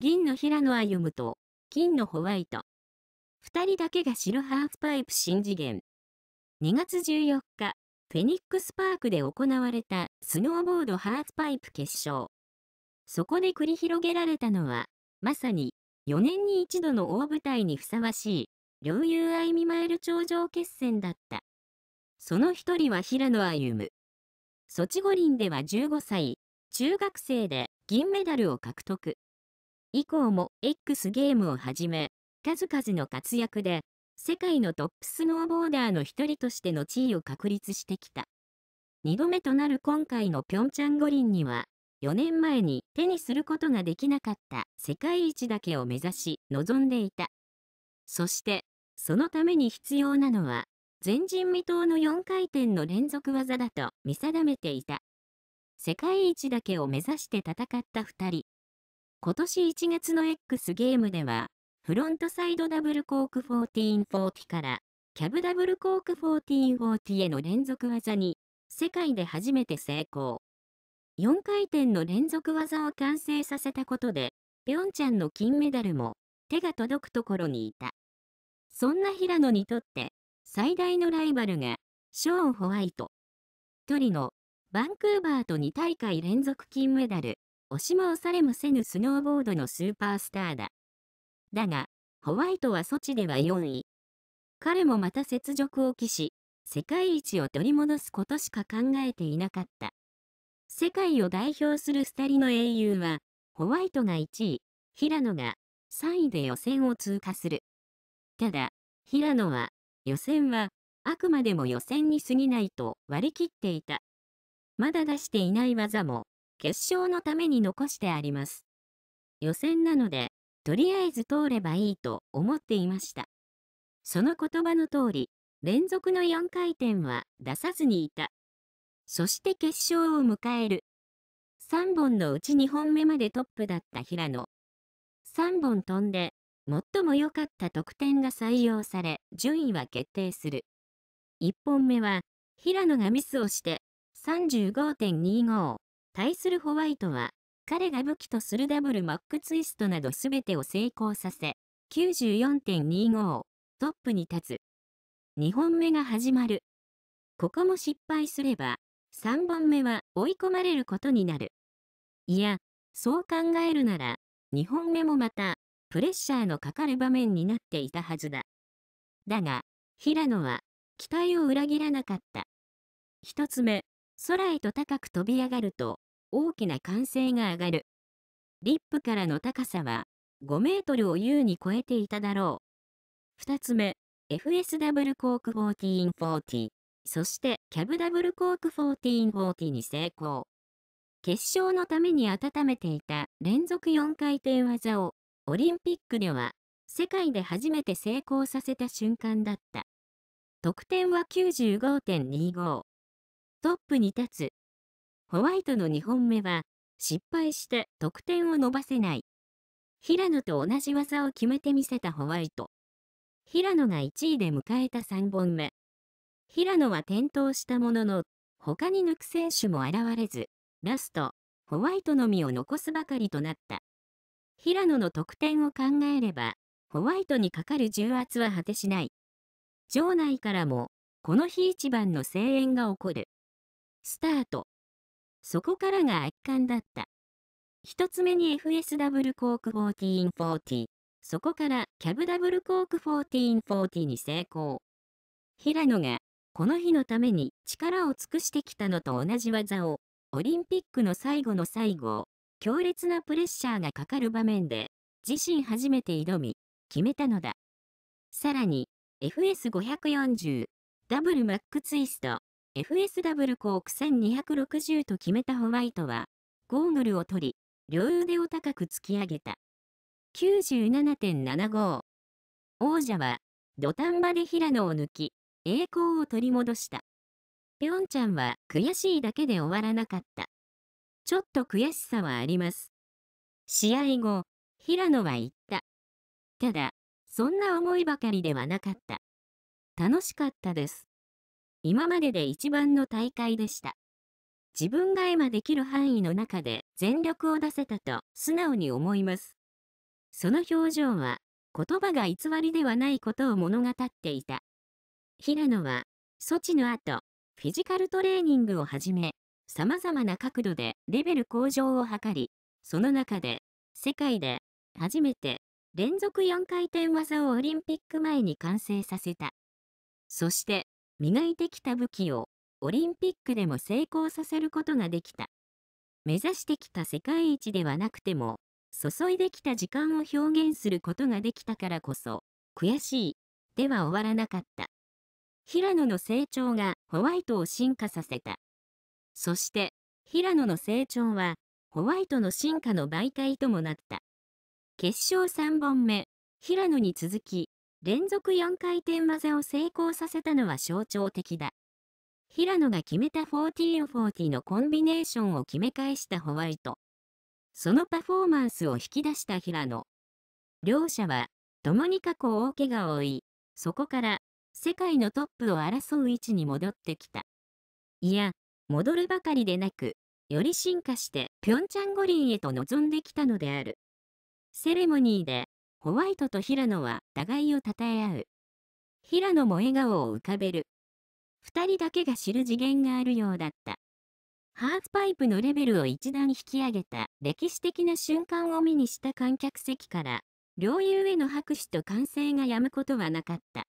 銀の平野歩夢と、金のホワイト。二人だけが白ハーフパイプ新次元。2月14日、フェニックスパークで行われたスノーボードハーフパイプ決勝。そこで繰り広げられたのは、まさに4年に一度の大舞台にふさわしい、両友愛ミマえル頂上決戦だった。その一人は平野歩夢。ソチ五輪では15歳、中学生で銀メダルを獲得。以降も X ゲームをはじめ、数々の活躍で、世界のトップスノーボーダーの一人としての地位を確立してきた。2度目となる今回のピョンチャン五輪には、4年前に手にすることができなかった世界一だけを目指し望んでいた。そして、そのために必要なのは、前人未到の4回転の連続技だと見定めていた。世界一だけを目指して戦った2人。今年1月の X ゲームでは、フロントサイドダブルコーク1440から、キャブダブルコーク1440への連続技に、世界で初めて成功。4回転の連続技を完成させたことで、ピョンチャンの金メダルも手が届くところにいた。そんな平野にとって、最大のライバルが、ショーン・ホワイト。トリノ、バンクーバーと2大会連続金メダル。押しも押されもせぬスノーボードのスーパースターだ。だが、ホワイトはソチでは4位。彼もまた雪辱を期し、世界一を取り戻すことしか考えていなかった。世界を代表する2人の英雄は、ホワイトが1位、平野が3位で予選を通過する。ただ、平野は、予選は、あくまでも予選に過ぎないと割り切っていた。まだ出していない技も決勝のために残してあります。予選なので、とりあえず通ればいいと思っていました。その言葉の通り、連続の4回転は出さずにいた。そして決勝を迎える。3本のうち2本目までトップだった平野。3本飛んで、最も良かった得点が採用され、順位は決定する。1本目は、平野がミスをして、35.25。対するホワイトは、彼が武器とするダブルマックツイストなど全てを成功させ、94.25トップに立つ。2本目が始まる。ここも失敗すれば、3本目は追い込まれることになる。いや、そう考えるなら、2本目もまた、プレッシャーのかかる場面になっていたはずだ。だが、平野は、期待を裏切らなかった。1つ目、空へと高く飛び上がると大きな歓声が上がる。リップからの高さは5メートルを優に超えていただろう。2つ目、FSW コーク1440、そしてキャブダブルコーク1440に成功。決勝のために温めていた連続4回転技をオリンピックでは世界で初めて成功させた瞬間だった。得点は95.25。トップに立つ。ホワイトの2本目は、失敗して得点を伸ばせない。平野と同じ技を決めてみせたホワイト。平野が1位で迎えた3本目。平野は転倒したものの、他に抜く選手も現れず、ラスト、ホワイトのみを残すばかりとなった。平野の得点を考えれば、ホワイトにかかる重圧は果てしない。場内からも、この日一番の声援が起こる。スタート。そこからが圧巻だった。一つ目に FSW コーク1440。そこからキャブダブルコーク1440に成功。平野が、この日のために力を尽くしてきたのと同じ技を、オリンピックの最後の最後、強烈なプレッシャーがかかる場面で、自身初めて挑み、決めたのだ。さらに、FS540、ダブルマックツイスト、FSW コーク1260と決めたホワイトは、ゴーグルを取り、両腕を高く突き上げた。97.75。王者は、土壇場で平野を抜き、栄光を取り戻した。ぴょんちゃんは悔しいだけで終わらなかった。ちょっと悔しさはあります。試合後、平野は言った。ただ、そんな思いばかりではなかった。楽しかったです。今までで一番の大会でした。自分が今できる範囲の中で全力を出せたと素直に思います。その表情は言葉が偽りではないことを物語っていた。平野は、措置の後、フィジカルトレーニングをはじめ、様々な角度でレベル向上を図り、その中で、世界で初めて連続4回転技をオリンピック前に完成させた。そして、磨いてきた武器をオリンピックでも成功させることができた。目指してきた世界一ではなくても、注いできた時間を表現することができたからこそ、悔しい、では終わらなかった。平野の成長がホワイトを進化させた。そして、平野の成長は、ホワイトの進化の媒介ともなった。決勝3本目、平野に続き、連続4回転技を成功させたのは象徴的だ。平野が決めた1440のコンビネーションを決め返したホワイト。そのパフォーマンスを引き出した平野。両者は、共に過去大怪我を負い、そこから、世界のトップを争う位置に戻ってきた。いや、戻るばかりでなく、より進化して、ピョンチャン五輪へと臨んできたのである。セレモニーで、ホワイトと平野は互いを称え合う。平野も笑顔を浮かべる。二人だけが知る次元があるようだった。ハーフパイプのレベルを一段引き上げた歴史的な瞬間を目にした観客席から、両雄への拍手と歓声が止むことはなかった。